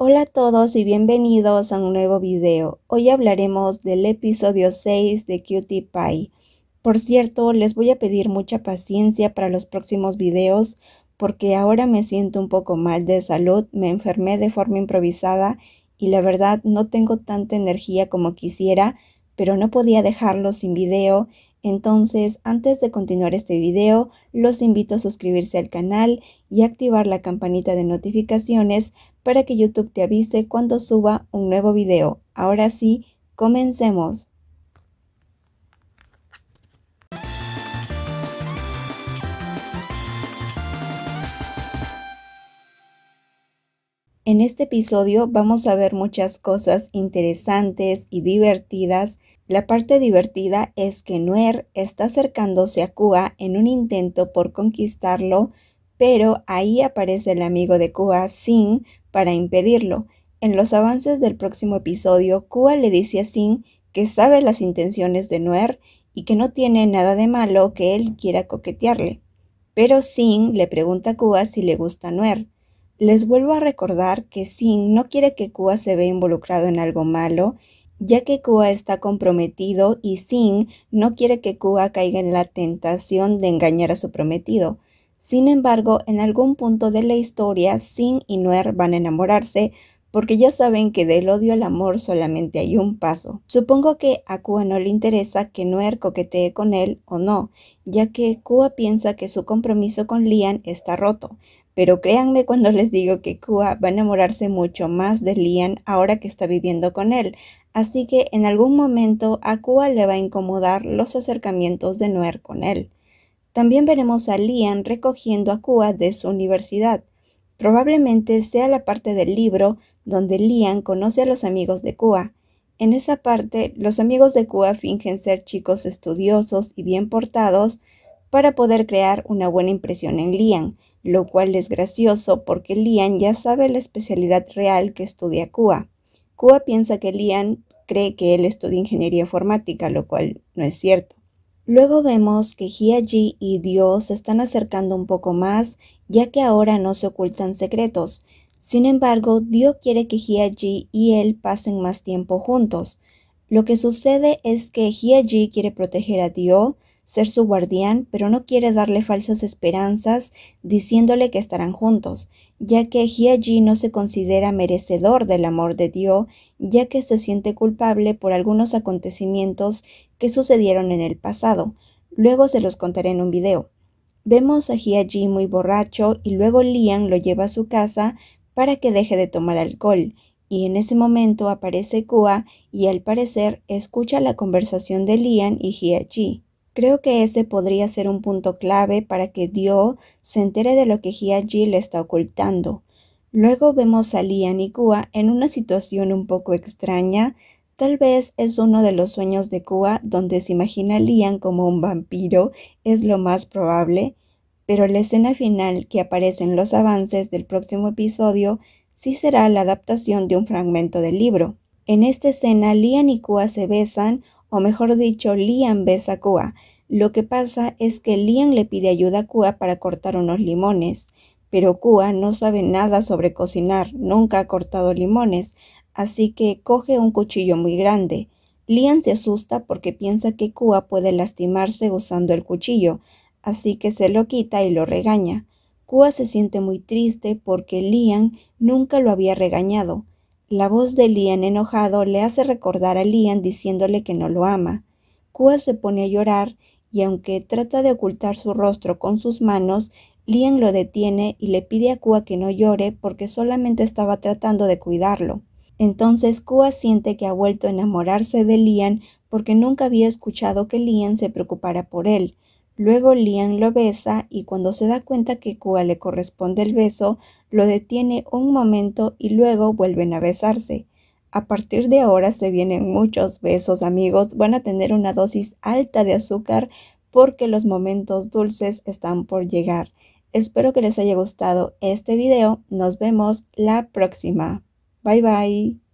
Hola a todos y bienvenidos a un nuevo video. Hoy hablaremos del episodio 6 de Cutie Pie. Por cierto, les voy a pedir mucha paciencia para los próximos videos porque ahora me siento un poco mal de salud, me enfermé de forma improvisada y la verdad no tengo tanta energía como quisiera, pero no podía dejarlo sin video entonces, antes de continuar este video, los invito a suscribirse al canal y activar la campanita de notificaciones para que YouTube te avise cuando suba un nuevo video. Ahora sí, comencemos. En este episodio vamos a ver muchas cosas interesantes y divertidas. La parte divertida es que Nuer está acercándose a Kua en un intento por conquistarlo, pero ahí aparece el amigo de Kua, Sin, para impedirlo. En los avances del próximo episodio, Kua le dice a Sin que sabe las intenciones de Nuer y que no tiene nada de malo que él quiera coquetearle. Pero Sin le pregunta a Kua si le gusta Nuer. Les vuelvo a recordar que Sin no quiere que Kua se vea involucrado en algo malo, ya que Kua está comprometido y Sin no quiere que Kua caiga en la tentación de engañar a su prometido. Sin embargo, en algún punto de la historia, Sin y Nuer van a enamorarse, porque ya saben que del odio al amor solamente hay un paso. Supongo que a Kua no le interesa que Noer coquetee con él o no, ya que Kua piensa que su compromiso con Lian está roto, pero créanme cuando les digo que Kua va a enamorarse mucho más de Lian ahora que está viviendo con él, así que en algún momento a Kua le va a incomodar los acercamientos de Noer con él. También veremos a Lian recogiendo a Kua de su universidad. Probablemente sea la parte del libro donde Lian conoce a los amigos de Kua. En esa parte, los amigos de Kua fingen ser chicos estudiosos y bien portados para poder crear una buena impresión en Lian, lo cual es gracioso porque Lian ya sabe la especialidad real que estudia Kua. Kua piensa que Lian cree que él estudia ingeniería informática, lo cual no es cierto. Luego vemos que Hiaji y Dios se están acercando un poco más, ya que ahora no se ocultan secretos. Sin embargo, Dio quiere que Hiaji y él pasen más tiempo juntos. Lo que sucede es que Hiaji quiere proteger a Dio, ser su guardián, pero no quiere darle falsas esperanzas diciéndole que estarán juntos, ya que Hiaji no se considera merecedor del amor de Dios, ya que se siente culpable por algunos acontecimientos que sucedieron en el pasado. Luego se los contaré en un video. Vemos a Hiaji muy borracho y luego Lian lo lleva a su casa para que deje de tomar alcohol y en ese momento aparece Kua y al parecer escucha la conversación de Lian y Hiaji. Creo que ese podría ser un punto clave para que Dio se entere de lo que Ji le está ocultando. Luego vemos a Lian y Kua en una situación un poco extraña. Tal vez es uno de los sueños de Kua donde se imagina a Lian como un vampiro, es lo más probable, pero la escena final que aparece en los avances del próximo episodio sí será la adaptación de un fragmento del libro. En esta escena, Lian y Kua se besan, o mejor dicho, Lian besa a Kua. Lo que pasa es que Lian le pide ayuda a Kua para cortar unos limones, pero Kua no sabe nada sobre cocinar, nunca ha cortado limones, así que coge un cuchillo muy grande. Lian se asusta porque piensa que Kua puede lastimarse usando el cuchillo, así que se lo quita y lo regaña. Kua se siente muy triste porque Lian nunca lo había regañado. La voz de Lian enojado le hace recordar a Lian diciéndole que no lo ama. Kua se pone a llorar y aunque trata de ocultar su rostro con sus manos, Lian lo detiene y le pide a Kua que no llore porque solamente estaba tratando de cuidarlo. Entonces Kua siente que ha vuelto a enamorarse de Lian porque nunca había escuchado que Lian se preocupara por él. Luego Lian lo besa y cuando se da cuenta que Kua le corresponde el beso, lo detiene un momento y luego vuelven a besarse. A partir de ahora se vienen muchos besos amigos, van a tener una dosis alta de azúcar porque los momentos dulces están por llegar. Espero que les haya gustado este video, nos vemos la próxima. Bye bye.